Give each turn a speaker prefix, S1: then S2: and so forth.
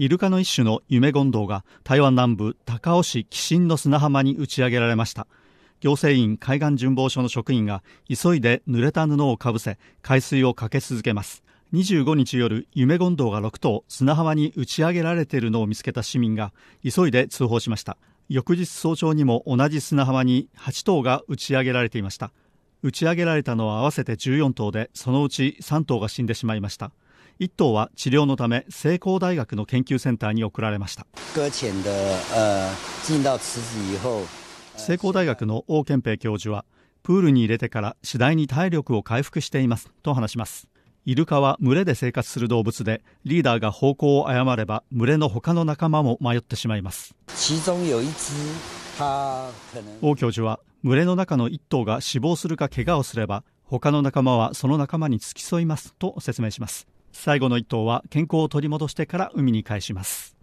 S1: イルカの一種の夢権ウが台湾南部高雄市寄進の砂浜に打ち上げられました行政院海岸巡防署の職員が急いで濡れた布をかぶせ海水をかけ続けます25日夜夢権ウが6頭砂浜に打ち上げられているのを見つけた市民が急いで通報しました翌日早朝にも同じ砂浜に8頭が打ち上げられていました打ち上げられたのは合わせて14頭でそのうち3頭が死んでしまいました1頭は治療のため成功大学の研究センターに送られました成功大学の王健平教授はプールに入れてから次第に体力を回復していますと話しますイルカは群れで生活する動物でリーダーが方向を誤れば群れの他の仲間も迷ってしまいます王教授は群れの中の1頭が死亡するか怪我をすれば他の仲間はその仲間に付き添いますと説明します最後の一頭は健康を取り戻してから海に返します